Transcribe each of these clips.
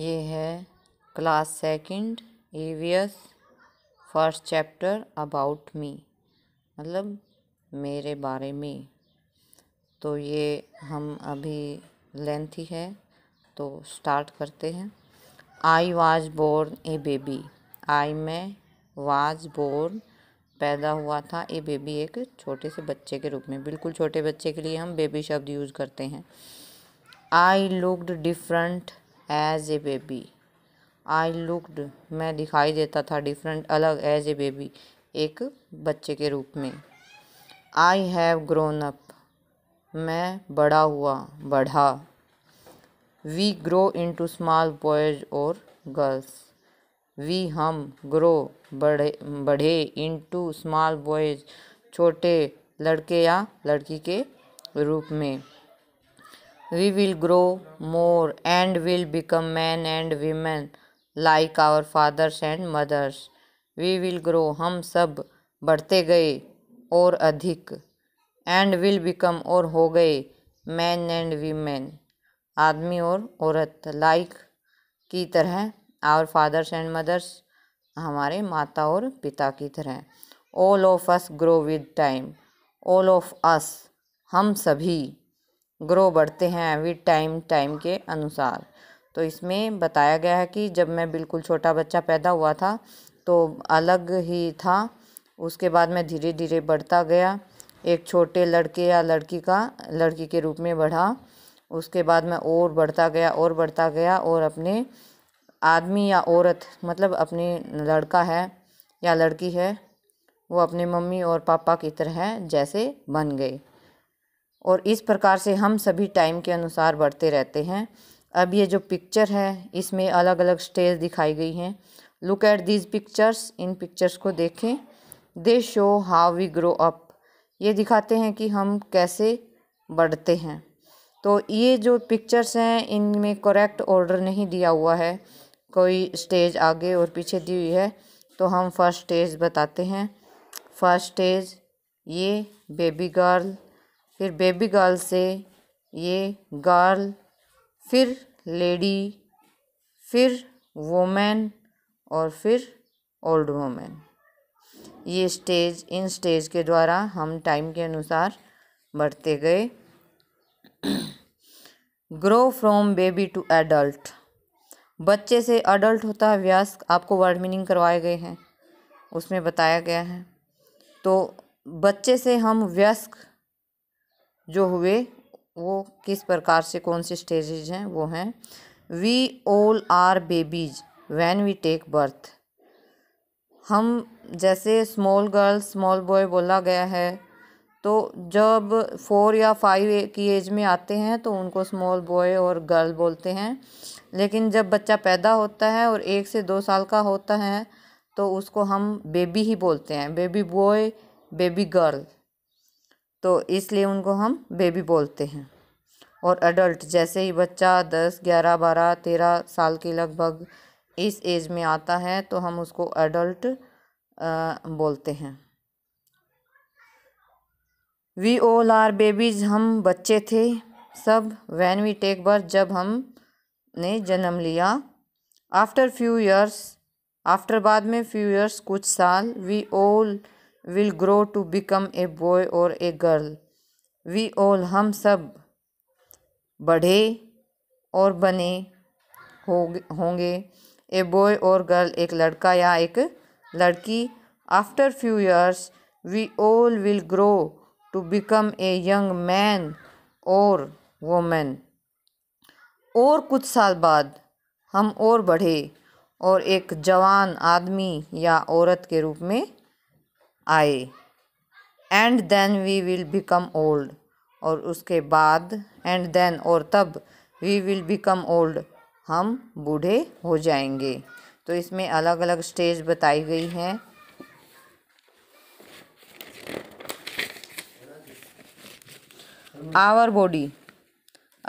ये है class second एवियस फर्स्ट चैप्टर अबाउट मी मतलब मेरे बारे में तो ये हम अभी लेंथ ही है तो स्टार्ट करते हैं I was born a baby I मैं वाज बोर्न पैदा हुआ था ए बेबी एक छोटे से बच्चे के रूप में बिल्कुल छोटे बच्चे के लिए हम बेबी शब्द यूज़ करते हैं I looked different as a baby I looked मैं दिखाई देता था डिफरेंट अलग एज ए बेबी एक बच्चे के रूप में आई हैव ग्रोन अप मैं बड़ा हुआ बढ़ा we grow into small boys और गर्ल्स वी हम ग्रो बढ़े बढ़े इन टू स्मॉल बॉयज छोटे लड़के या लड़की के रूप में we will grow more and will become men and women like our fathers and mothers. We will grow हम सब बढ़ते गए और अधिक एंड विल बिकम और हो गए मैन एंड वीमेन आदमी और औरत लाइक की तरह आवर फादर्स एंड मदर्स हमारे माता और पिता की तरह all of us grow with time all of us हम सभी ग्रो बढ़ते हैं विद टाइम टाइम के अनुसार तो इसमें बताया गया है कि जब मैं बिल्कुल छोटा बच्चा पैदा हुआ था तो अलग ही था उसके बाद मैं धीरे धीरे बढ़ता गया एक छोटे लड़के या लड़की का लड़की के रूप में बढ़ा उसके बाद मैं और बढ़ता गया और बढ़ता गया और अपने आदमी या औरत मतलब अपने लड़का है या लड़की है वो अपने मम्मी और पापा की तरह जैसे बन गए और इस प्रकार से हम सभी टाइम के अनुसार बढ़ते रहते हैं अब ये जो पिक्चर है इसमें अलग अलग स्टेज दिखाई गई हैं लुक एट दीज पिक्चर्स इन पिक्चर्स को देखें they show how we grow up ये दिखाते हैं कि हम कैसे बढ़ते हैं तो ये जो पिक्चर्स हैं इनमें करेक्ट ऑर्डर नहीं दिया हुआ है कोई स्टेज आगे और पीछे दी हुई है तो हम फर्स्ट स्टेज बताते हैं फर्स्ट स्टेज ये बेबी गर्ल फिर बेबी गर्ल से ये गर्ल फिर लेडी फिर वोमेन और फिर ओल्ड वोमेन ये स्टेज इन स्टेज के द्वारा हम टाइम के अनुसार बढ़ते गए grow from baby to adult बच्चे से अडल्ट होता है व्यास आपको वर्ड मीनिंग करवाए गए हैं उसमें बताया गया है तो बच्चे से हम व्यस्क जो हुए वो किस प्रकार से कौन से स्टेजेज हैं वो हैं we all are babies when we take birth हम जैसे स्मॉल गर्ल स्मॉल बॉय बोला गया है तो जब फोर या फाइव की एज में आते हैं तो उनको स्मॉल बॉय और गर्ल बोलते हैं लेकिन जब बच्चा पैदा होता है और एक से दो साल का होता है तो उसको हम बेबी ही बोलते हैं बेबी बॉय बेबी गर्ल तो इसलिए उनको हम बेबी बोलते हैं और अडल्ट जैसे ही बच्चा दस ग्यारह बारह तेरह साल के लगभग इस एज में आता है तो हम उसको अडल्ट बोलते हैं वी ऑल आर बेबीज हम बच्चे थे सब वैन वी टेक बर्थ जब हम ने जन्म लिया आफ्टर फ्यू ईयर्स आफ्टर बाद में फ्यू ईयर्स कुछ साल we all all... will grow to become a boy और ए गर्ल वी ऑल हम सब बढ़े और बने होंगे ए बॉय और गर्ल एक लड़का या एक लड़की after few years we all will grow to become a young man और वोमेन और कुछ साल बाद हम और बढ़े और एक जवान आदमी या औरत के रूप में आए and then we will become old और उसके बाद एंड देन और तब वी विल बिकम ओल्ड हम बूढ़े हो जाएंगे तो इसमें अलग अलग स्टेज बताई गई हैं आवर बॉडी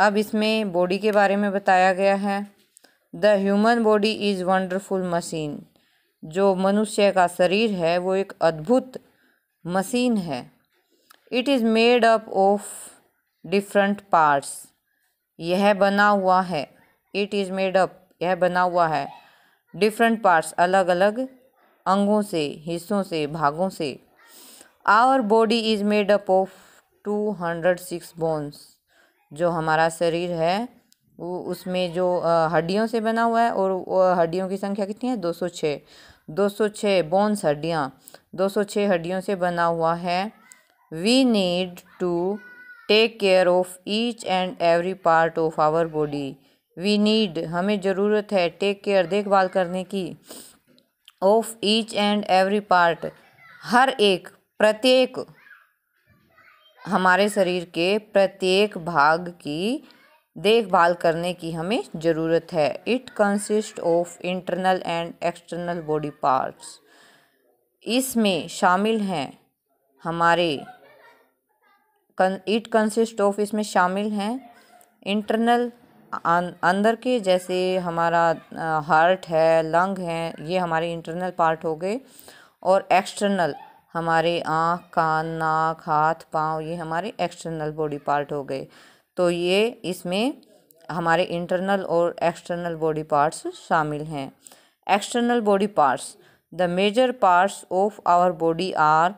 अब इसमें बॉडी के बारे में बताया गया है the human body is wonderful machine जो मनुष्य का शरीर है वो एक अद्भुत मशीन है it is made up of different parts यह बना हुआ है इट इज़ मेड अप यह बना हुआ है डिफरेंट पार्ट्स अलग अलग अंगों से हिस्सों से भागों से our body is made up of two hundred six bones जो हमारा शरीर है वो उसमें जो हड्डियों से बना हुआ है और हड्डियों की संख्या कितनी है दो सौ छः 206 बोन्स हड्डियाँ 206 हड्डियों से बना हुआ है we need to take care of each and every part of our body we need हमें ज़रूरत है टेक केयर देखभाल करने की of each and every part हर एक प्रत्येक हमारे शरीर के प्रत्येक भाग की देखभाल करने की हमें ज़रूरत है it consist of internal and external body parts इसमें शामिल हैं हमारे इट कंसिस्ट ऑफ इसमें शामिल हैं इंटरनल अं, अंदर के जैसे हमारा हार्ट है लंग है ये हमारे इंटरनल पार्ट हो गए और एक्सटर्नल हमारे आँख कान नाक हाथ पाँव ये हमारे एक्सटर्नल बॉडी पार्ट हो गए तो ये इसमें हमारे इंटरनल और एक्सटर्नल बॉडी पार्ट्स शामिल हैं external body parts the major parts of our body are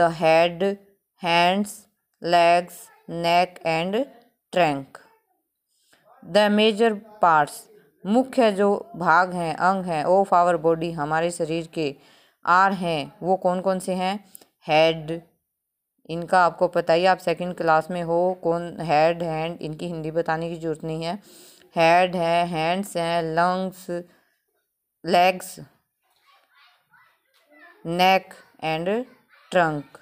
the head hands legs neck and trunk the major parts मुख्य जो भाग हैं अंग हैं ऑफ आवर बॉडी हमारे शरीर के आर हैं वो कौन कौन से हैं हेड इनका आपको पता ही आप सेकंड क्लास में हो कौन हेड हैंड इनकी हिंदी बताने की ज़रूरत नहीं है हेड है हैंड्स हैं lungs legs neck and trunk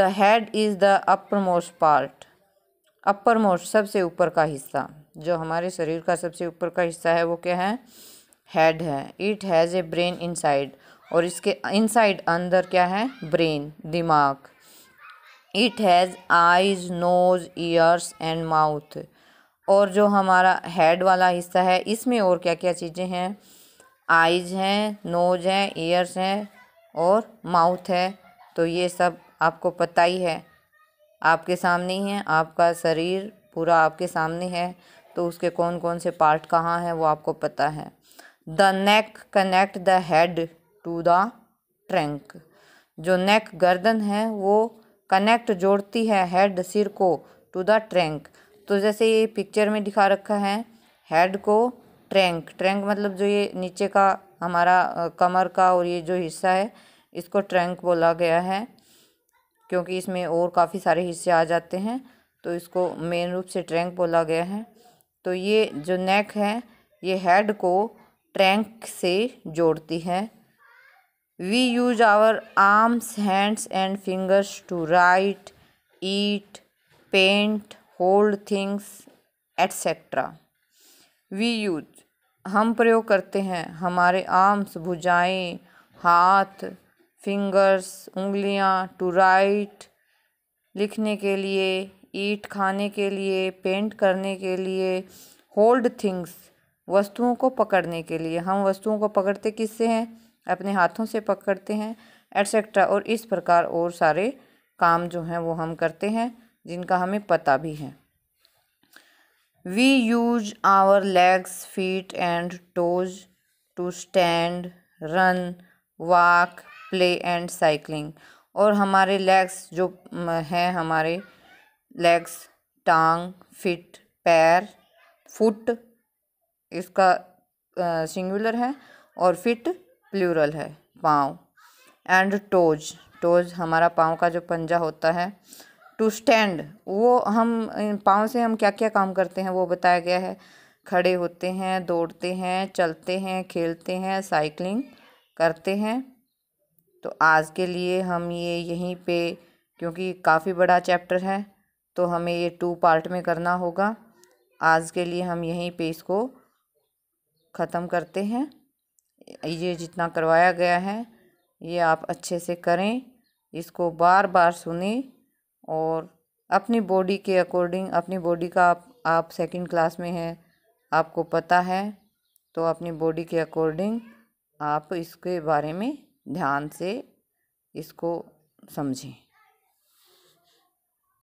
the head is the uppermost part uppermost सबसे ऊपर का हिस्सा जो हमारे शरीर का सबसे ऊपर का हिस्सा है वो क्या है हेड है it has a brain inside और इसके इनसाइड अंदर क्या है ब्रेन दिमाग it has eyes nose ears and mouth और जो हमारा हेड वाला हिस्सा है इसमें और क्या क्या चीज़ें हैं आइज हैं नोज हैं ईयर्स हैं और माउथ है तो ये सब आपको पता ही है आपके सामने ही है आपका शरीर पूरा आपके सामने है तो उसके कौन कौन से पार्ट कहाँ हैं वो आपको पता है the neck connect the head to the trunk जो नेक गर्दन है वो कनेक्ट जोड़ती है हेड सिर को टू द ट्रंक तो जैसे ये पिक्चर में दिखा रखा है हेड को ट्रंक ट्रंक मतलब जो ये नीचे का हमारा कमर का और ये जो हिस्सा है इसको ट्रंक बोला गया है क्योंकि इसमें और काफ़ी सारे हिस्से आ जाते हैं तो इसको मेन रूप से ट्रैंक बोला गया है तो ये जो नेक है ये हेड को ट्रैंक से जोड़ती है we use our arms hands and fingers to write eat paint hold things etc we use हम प्रयोग करते हैं हमारे आर्म्स भुजाएं हाथ फिंगर्स उंगलियां टू राइट लिखने के लिए ईट खाने के लिए पेंट करने के लिए होल्ड थिंग्स वस्तुओं को पकड़ने के लिए हम वस्तुओं को पकड़ते किससे हैं अपने हाथों से पकड़ते हैं एट्सेट्रा और इस प्रकार और सारे काम जो हैं वो हम करते हैं जिनका हमें पता भी है we use our legs feet and toes to stand run walk play and cycling और हमारे लेग्स जो हैं हमारे लेग्स टांग फिट पैर फुट इसका सिंगुलर है और फिट प्लूरल है पाँव एंड टोज टोज हमारा पाँव का जो पंजा होता है टू स्टैंड वो हम पाँव से हम क्या क्या काम करते हैं वो बताया गया है खड़े होते हैं दौड़ते हैं चलते हैं खेलते हैं साइकिलिंग करते हैं तो आज के लिए हम ये यहीं पे क्योंकि काफ़ी बड़ा चैप्टर है तो हमें ये टू पार्ट में करना होगा आज के लिए हम यहीं पे इसको ख़त्म करते हैं ये जितना करवाया गया है ये आप अच्छे से करें इसको बार बार सुने और अपनी बॉडी के अकॉर्डिंग अपनी बॉडी का आप आप सेकंड क्लास में हैं आपको पता है तो अपनी बॉडी के अकॉर्डिंग आप इसके बारे में ध्यान से इसको समझें